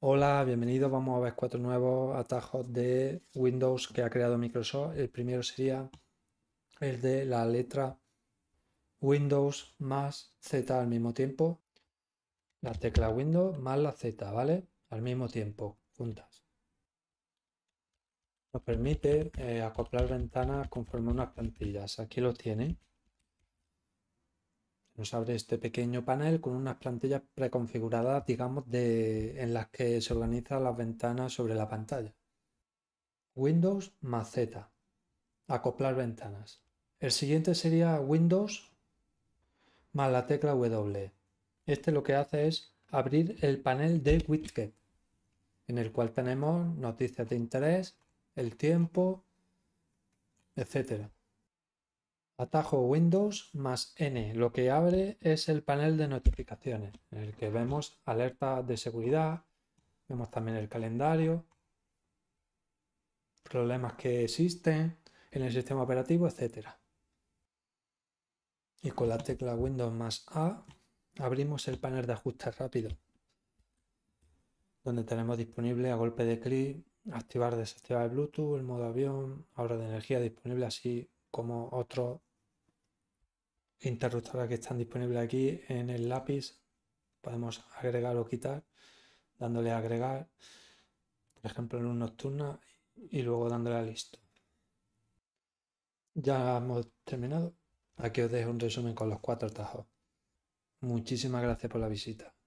Hola, bienvenidos. Vamos a ver cuatro nuevos atajos de Windows que ha creado Microsoft. El primero sería el de la letra Windows más Z al mismo tiempo. La tecla Windows más la Z, ¿vale? Al mismo tiempo, juntas. Nos permite eh, acoplar ventanas conforme unas plantillas. Aquí lo tiene. Nos abre este pequeño panel con unas plantillas preconfiguradas, digamos, de, en las que se organizan las ventanas sobre la pantalla. Windows más Z. Acoplar ventanas. El siguiente sería Windows más la tecla W. Este lo que hace es abrir el panel de widget, en el cual tenemos noticias de interés, el tiempo, etcétera. Atajo Windows más N, lo que abre es el panel de notificaciones, en el que vemos alerta de seguridad, vemos también el calendario, problemas que existen en el sistema operativo, etc. Y con la tecla Windows más A abrimos el panel de ajustes rápido, donde tenemos disponible a golpe de clic activar, desactivar el Bluetooth, el modo avión, ahorro de energía disponible, así como otros interruptores que están disponibles aquí en el lápiz. Podemos agregar o quitar dándole a agregar, por ejemplo, en un nocturna y luego dándole a listo. Ya hemos terminado. Aquí os dejo un resumen con los cuatro tajos. Muchísimas gracias por la visita.